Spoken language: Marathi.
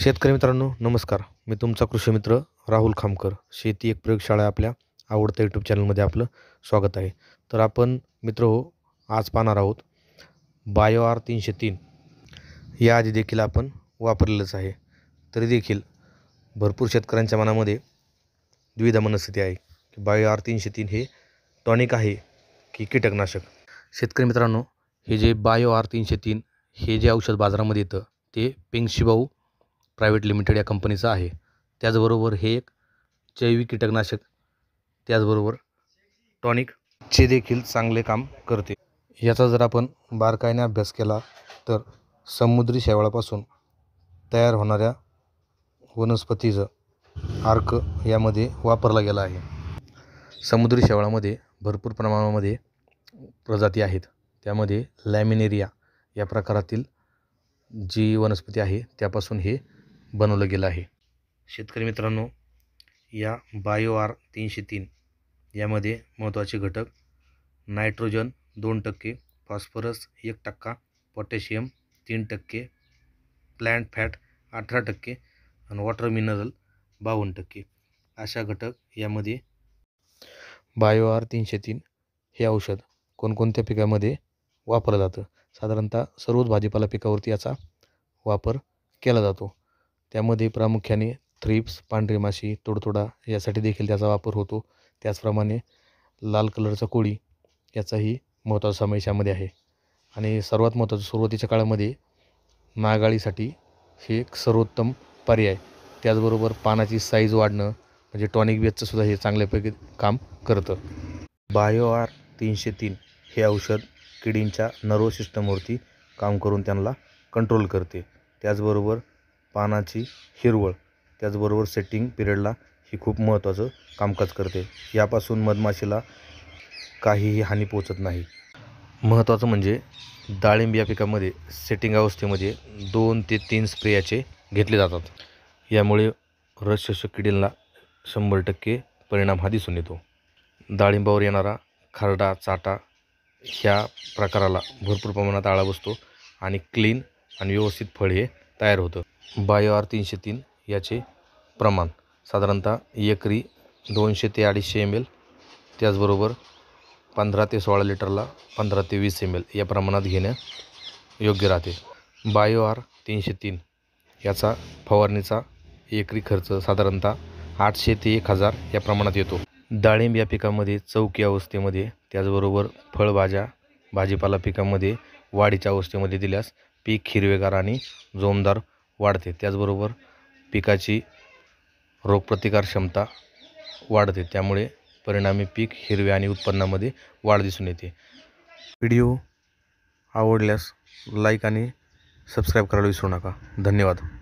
शेतकरी मित्रांनो नमस्कार मी तुमचा कृषी मित्र राहुल खामकर शेती एक प्रयोगशाळा आपल्या आवडत्या यूट्यूब चॅनलमध्ये आपलं स्वागत आहे तर आपण मित्र हो आज पाहणार आहोत बायो आर तीनशे तीन याआधी देखील आपण वापरलेलंच आहे तरी देखील भरपूर शेतकऱ्यांच्या मनामध्ये द्विधा मनस्थिती आहे की बायो आर तीनशे तीन हे टॉनिक आहे की कीटकनाशक शेतकरी मित्रांनो हे जे बायो आर तीनशे तीन हे जे औषध बाजारामध्ये येतं ते पेंगशिबाऊ प्रायव्हेट लिमिटेड या कंपनीचं आहे त्याचबरोबर हे एक जैविक कीटकनाशक त्याचबरोबर टॉनिकचे देखील चांगले काम करते याचा जर आपण बारकाईने अभ्यास केला तर समुद्री शेवाळापासून तयार होणाऱ्या वनस्पतीचं आर्क यामध्ये वापरला गेला आहे समुद्री शेवाळामध्ये भरपूर प्रमाणामध्ये प्रजाती आहेत त्यामध्ये लॅमिनेरिया या प्रकारातील जी वनस्पती आहे त्यापासून हे बनवलं गेलं आहे शेतकरी मित्रांनो या बायो आर तीनशे तीन यामध्ये महत्त्वाचे घटक नायट्रोजन दोन टक्के फॉस्फरस एक टक्का पोटॅशियम तीन टक्के प्लॅन्ट फॅट अठरा टक्के आणि वॉटर मिनरल बावन्न टक्के अशा घटक यामध्ये बायो आर तीनशे तीन हे औषध कोणकोणत्या पिकामध्ये वापरलं जातं साधारणतः सर्वच भाजीपाला पिकावरती याचा वापर केला जातो त्यामध्ये प्रामुख्याने थ्रिप्स पांढरी माशी तोडतोडा यासाठी देखील त्याचा वापर होतो त्याचप्रमाणे लाल कलरचा कोळी याचाही महत्त्वाचा समावेश यामध्ये आहे आणि सर्वात महत्त्वाचं सुरुवातीच्या काळामध्ये नागाळीसाठी हे एक सर्वोत्तम पर्याय त्याचबरोबर पानाची साईज वाढणं म्हणजे टॉनिक बेचंसुद्धा सुद्धा हे चांगल्यापैकी काम करतं बायो आर तीनशे तीन हे औषध किडींच्या नर्व सिस्टमवरती काम करून त्यांना कंट्रोल करते त्याचबरोबर पानाची हिरवळ त्याचबरोबर सेटिंग पिरियडला ही खूप महत्त्वाचं कामकाज करते यापासून मधमाशीला काहीही हानी पोचत नाही महत्त्वाचं म्हणजे डाळिंब या पिकामध्ये सेटिंग अवस्थेमध्ये दोन ते तीन स्प्रेयाचे घेतले जातात यामुळे रसशस किडींना शंभर टक्के परिणाम हा दिसून येतो डाळिंबावर येणारा खरडा चाटा ह्या प्रकाराला भरपूर प्रमाणात आळा बसतो आणि क्लीन आणि व्यवस्थित फळ हे तयार होतं बायो आर तीनशे तीन याचे प्रमाण साधारणतः एकरी दोनशे ते अडीचशे एम एल त्याचबरोबर पंधरा ते सोळा लिटरला पंधरा ते वीस एम एल या प्रमाणात घेणं योग्य राहते बायो आर तीनशे तीन याचा फवारणीचा एकरी खर्च साधारणतः आठशे ते एक हजार या प्रमाणात येतो डाळिंब या पिकामध्ये चौकी अवस्थेमध्ये त्याचबरोबर फळभाज्या भाजीपाला पिकामध्ये वाढीच्या अवस्थेमध्ये दिल्यास पीक हिरवेगार आणि जोमदार वाढते त्याचबरोबर पिकाची रोगप्रतिकार क्षमता वाढते त्यामुळे परिणामी पीक हिरवे आणि उत्पन्नामध्ये वाढ दिसून येते व्हिडिओ आवडल्यास लाईक आणि सबस्क्राईब करायला विसरू नका धन्यवाद